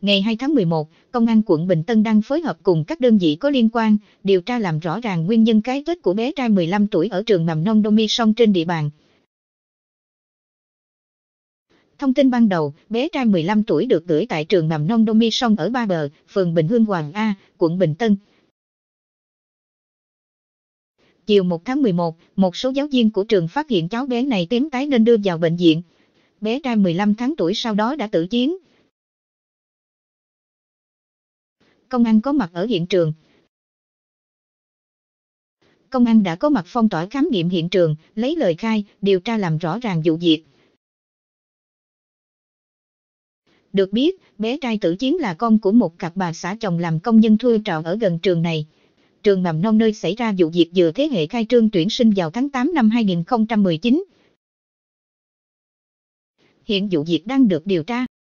Ngày 2 tháng 11, Công an quận Bình Tân đang phối hợp cùng các đơn vị có liên quan, điều tra làm rõ ràng nguyên nhân cái chết của bé trai 15 tuổi ở trường mầm non Domi Song trên địa bàn. Thông tin ban đầu, bé trai 15 tuổi được gửi tại trường mầm non Domi Song ở Ba Bờ, phường Bình Hương Hoàng A, quận Bình Tân. Chiều 1 tháng 11, một số giáo viên của trường phát hiện cháu bé này tím tái nên đưa vào bệnh viện. Bé trai 15 tháng tuổi sau đó đã tử chiến, công an có mặt ở hiện trường. Công an đã có mặt phong tỏa khám nghiệm hiện trường, lấy lời khai, điều tra làm rõ ràng vụ việc. Được biết, bé trai tử chiến là con của một cặp bà xã chồng làm công nhân thuê trọ ở gần trường này. Trường mầm non nơi xảy ra vụ việc vừa thế hệ khai trương tuyển sinh vào tháng 8 năm 2019. Hiện vụ việc đang được điều tra.